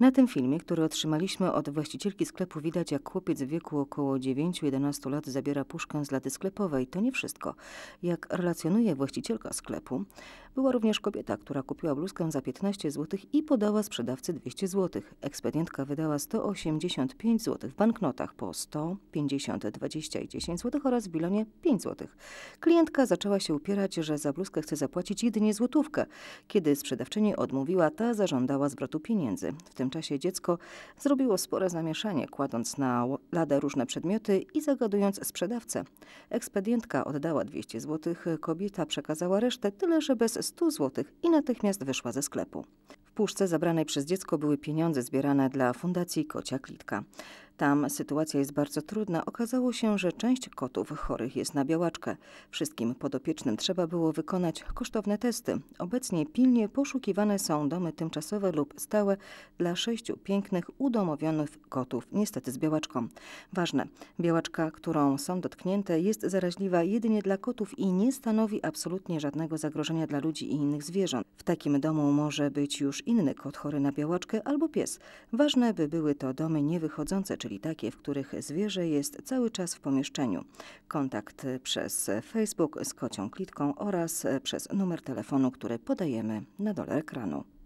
Na tym filmie, który otrzymaliśmy od właścicielki sklepu, widać jak chłopiec w wieku około 9-11 lat zabiera puszkę z lady sklepowej. To nie wszystko. Jak relacjonuje właścicielka sklepu, była również kobieta, która kupiła bluzkę za 15 zł i podała sprzedawcy 200 zł. Ekspedientka wydała 185 zł w banknotach po 100, 50, 20 i 10 zł oraz w bilonie 5 zł. Klientka zaczęła się upierać, że za bluzkę chce zapłacić jedynie złotówkę. Kiedy sprzedawczyni odmówiła, ta zażądała zwrotu pieniędzy. W tym tym czasie dziecko zrobiło spore zamieszanie, kładąc na ladę różne przedmioty i zagadując sprzedawcę. Ekspedientka oddała 200 zł, kobieta przekazała resztę, tyle że bez 100 zł i natychmiast wyszła ze sklepu. W puszce zabranej przez dziecko były pieniądze zbierane dla Fundacji Kocia Klitka. Tam sytuacja jest bardzo trudna. Okazało się, że część kotów chorych jest na białaczkę. Wszystkim podopiecznym trzeba było wykonać kosztowne testy. Obecnie pilnie poszukiwane są domy tymczasowe lub stałe dla sześciu pięknych, udomowionych kotów, niestety z białaczką. Ważne, białaczka, którą są dotknięte, jest zaraźliwa jedynie dla kotów i nie stanowi absolutnie żadnego zagrożenia dla ludzi i innych zwierząt. W takim domu może być już inny kot chory na białaczkę albo pies. Ważne, by były to domy niewychodzące, czyli czyli takie, w których zwierzę jest cały czas w pomieszczeniu. Kontakt przez Facebook z kocią klitką oraz przez numer telefonu, który podajemy na dole ekranu.